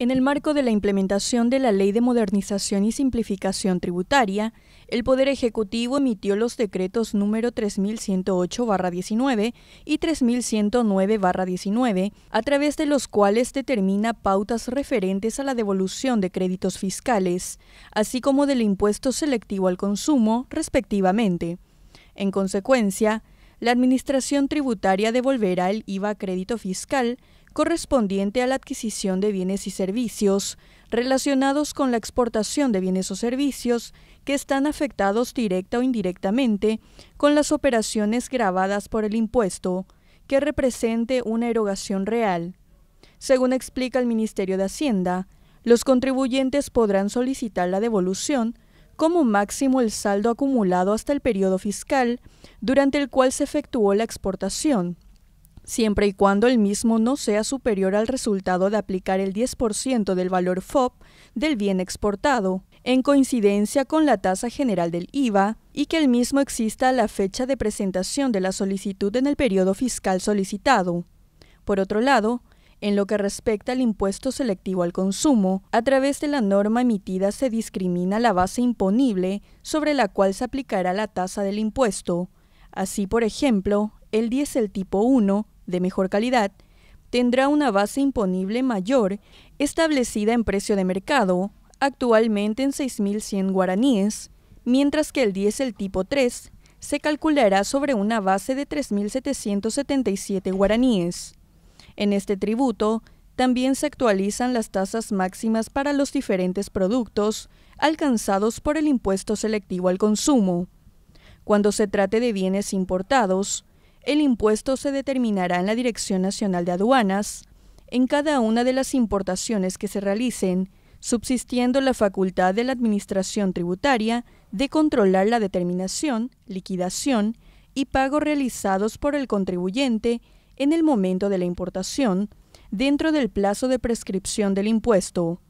En el marco de la implementación de la Ley de Modernización y Simplificación Tributaria, el Poder Ejecutivo emitió los decretos número 3108-19 y 3109-19, a través de los cuales determina pautas referentes a la devolución de créditos fiscales, así como del impuesto selectivo al consumo, respectivamente. En consecuencia, la Administración Tributaria devolverá el IVA crédito fiscal correspondiente a la adquisición de bienes y servicios relacionados con la exportación de bienes o servicios que están afectados directa o indirectamente con las operaciones grabadas por el impuesto, que represente una erogación real. Según explica el Ministerio de Hacienda, los contribuyentes podrán solicitar la devolución como máximo el saldo acumulado hasta el periodo fiscal durante el cual se efectuó la exportación siempre y cuando el mismo no sea superior al resultado de aplicar el 10% del valor FOB del bien exportado, en coincidencia con la tasa general del IVA, y que el mismo exista a la fecha de presentación de la solicitud en el periodo fiscal solicitado. Por otro lado, en lo que respecta al impuesto selectivo al consumo, a través de la norma emitida se discrimina la base imponible sobre la cual se aplicará la tasa del impuesto. Así, por ejemplo, el diésel tipo 1, de mejor calidad, tendrá una base imponible mayor, establecida en precio de mercado, actualmente en 6.100 guaraníes, mientras que el diésel tipo 3 se calculará sobre una base de 3.777 guaraníes. En este tributo, también se actualizan las tasas máximas para los diferentes productos alcanzados por el impuesto selectivo al consumo. Cuando se trate de bienes importados, el impuesto se determinará en la Dirección Nacional de Aduanas en cada una de las importaciones que se realicen, subsistiendo la facultad de la Administración Tributaria de controlar la determinación, liquidación y pago realizados por el contribuyente en el momento de la importación, dentro del plazo de prescripción del impuesto.